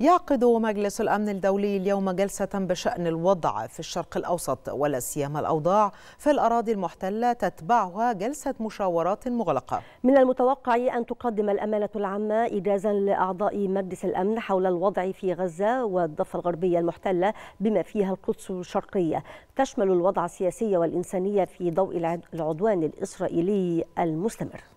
يعقد مجلس الأمن الدولي اليوم جلسة بشأن الوضع في الشرق الأوسط ولا سيما الأوضاع في الأراضي المحتلة تتبعها جلسة مشاورات مغلقة. من المتوقع أن تقدم الأمانة العامة إجازا لأعضاء مجلس الأمن حول الوضع في غزة والضفة الغربية المحتلة بما فيها القدس الشرقية. تشمل الوضع السياسي والانساني في ضوء العدوان الإسرائيلي المستمر.